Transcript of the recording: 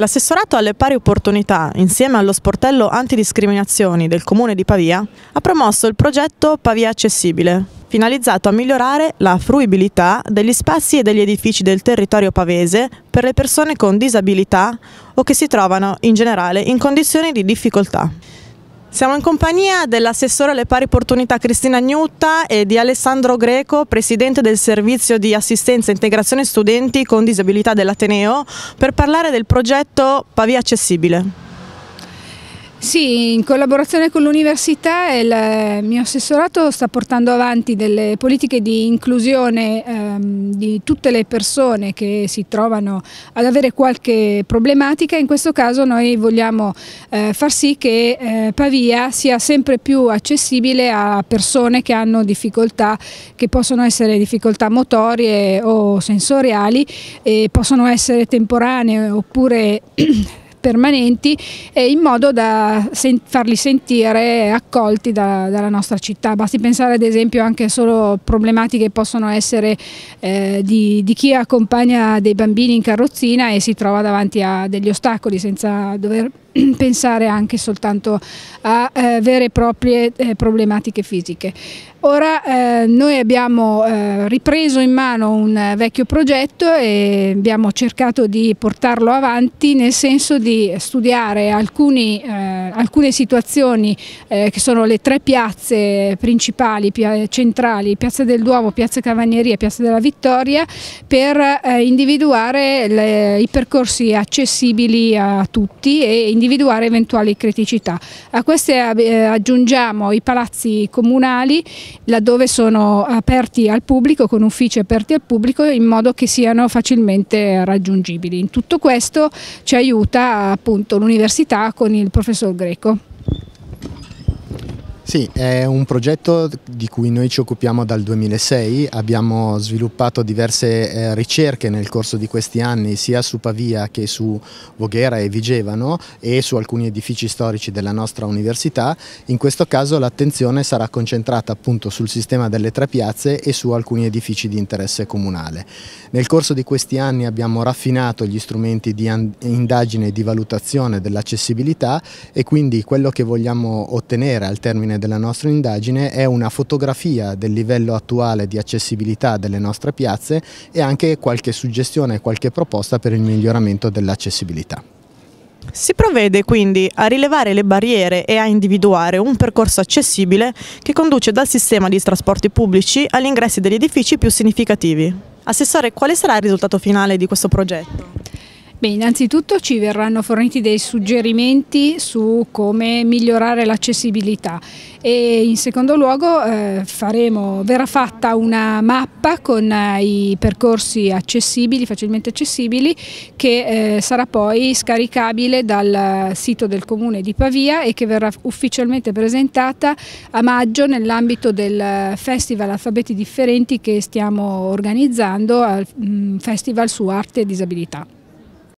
L'assessorato alle pari opportunità, insieme allo sportello antidiscriminazioni del Comune di Pavia, ha promosso il progetto Pavia Accessibile, finalizzato a migliorare la fruibilità degli spazi e degli edifici del territorio pavese per le persone con disabilità o che si trovano in generale in condizioni di difficoltà. Siamo in compagnia dell'assessore alle pari opportunità Cristina Gnutta e di Alessandro Greco, presidente del servizio di assistenza e integrazione studenti con disabilità dell'Ateneo, per parlare del progetto Pavia Accessibile. Sì, in collaborazione con l'università il eh, mio assessorato sta portando avanti delle politiche di inclusione ehm, di tutte le persone che si trovano ad avere qualche problematica. In questo caso noi vogliamo eh, far sì che eh, Pavia sia sempre più accessibile a persone che hanno difficoltà, che possono essere difficoltà motorie o sensoriali, possono essere temporanee oppure permanenti eh, in modo da sen farli sentire accolti da, dalla nostra città. Basti pensare ad esempio anche solo problematiche che possono essere eh, di, di, chi accompagna dei bambini in carrozzina e si trova davanti a degli ostacoli senza dover pensare anche soltanto a eh, vere e proprie eh, problematiche fisiche. Ora eh, noi abbiamo eh, ripreso in mano un eh, vecchio progetto e abbiamo cercato di portarlo avanti nel senso di studiare alcuni, eh, alcune situazioni che sono le tre piazze principali, pia centrali, Piazza del Duomo, Piazza Cavagneria e Piazza della Vittoria per individuare le, i percorsi accessibili a tutti e in individuare eventuali criticità. A queste eh, aggiungiamo i palazzi comunali laddove sono aperti al pubblico, con uffici aperti al pubblico in modo che siano facilmente raggiungibili. In tutto questo ci aiuta appunto l'università con il professor Greco. Sì, è un progetto di cui noi ci occupiamo dal 2006, abbiamo sviluppato diverse eh, ricerche nel corso di questi anni sia su Pavia che su Voghera e Vigevano e su alcuni edifici storici della nostra università, in questo caso l'attenzione sarà concentrata appunto sul sistema delle tre piazze e su alcuni edifici di interesse comunale. Nel corso di questi anni abbiamo raffinato gli strumenti di indagine e di valutazione dell'accessibilità e quindi quello che vogliamo ottenere al termine della nostra indagine è una fotografia del livello attuale di accessibilità delle nostre piazze e anche qualche suggestione, qualche proposta per il miglioramento dell'accessibilità. Si provvede quindi a rilevare le barriere e a individuare un percorso accessibile che conduce dal sistema di trasporti pubblici agli ingressi degli edifici più significativi. Assessore, quale sarà il risultato finale di questo progetto? Beh, innanzitutto ci verranno forniti dei suggerimenti su come migliorare l'accessibilità e in secondo luogo eh, faremo, verrà fatta una mappa con eh, i percorsi accessibili, facilmente accessibili che eh, sarà poi scaricabile dal sito del comune di Pavia e che verrà ufficialmente presentata a maggio nell'ambito del festival Alfabeti Differenti che stiamo organizzando, al, mh, mm, Festival su Arte e Disabilità.